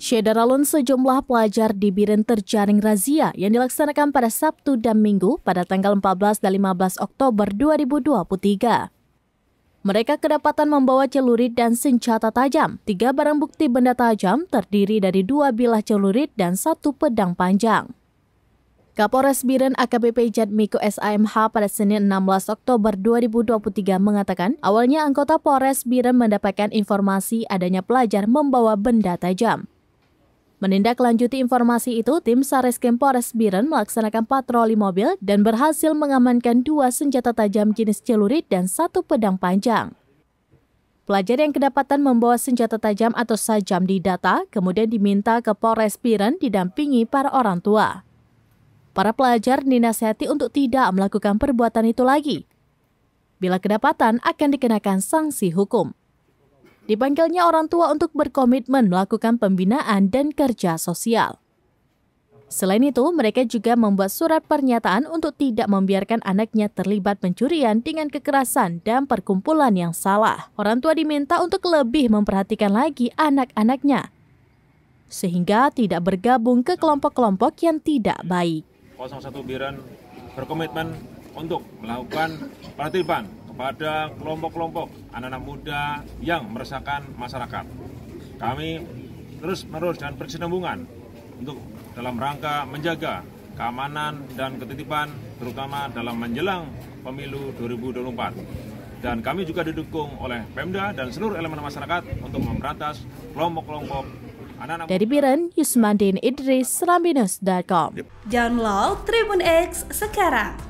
Alun sejumlah pelajar di Biren terjaring razia yang dilaksanakan pada Sabtu dan Minggu pada tanggal 14 dan 15 Oktober 2023. Mereka kedapatan membawa celurit dan senjata tajam. Tiga barang bukti benda tajam terdiri dari dua bilah celurit dan satu pedang panjang. Kapolres Biren AKBP Jatmiko SAMH pada Senin 16 Oktober 2023 mengatakan awalnya anggota Polres Biren mendapatkan informasi adanya pelajar membawa benda tajam. Menindaklanjuti informasi itu, tim Sareskrim Polres Biren melaksanakan patroli mobil dan berhasil mengamankan dua senjata tajam jenis celurit dan satu pedang panjang. Pelajar yang kedapatan membawa senjata tajam atau sajam di data kemudian diminta ke Polres Biren didampingi para orang tua. Para pelajar dinasihati untuk tidak melakukan perbuatan itu lagi. Bila kedapatan akan dikenakan sanksi hukum. Dipanggilnya orang tua untuk berkomitmen melakukan pembinaan dan kerja sosial. Selain itu, mereka juga membuat surat pernyataan untuk tidak membiarkan anaknya terlibat pencurian dengan kekerasan dan perkumpulan yang salah. Orang tua diminta untuk lebih memperhatikan lagi anak-anaknya, sehingga tidak bergabung ke kelompok-kelompok yang tidak baik. 01 Biren berkomitmen untuk melakukan penertiban pada kelompok-kelompok anak-anak muda yang meresahkan masyarakat. Kami terus-menerus dan berkesinambungan untuk dalam rangka menjaga keamanan dan ketitipan terutama dalam menjelang pemilu 2024. Dan kami juga didukung oleh Pemda dan seluruh elemen masyarakat untuk memberantas kelompok-kelompok anak-anak. Dari Biren, Yusmandin Idris, Rambinus.com. Download Tribun X sekarang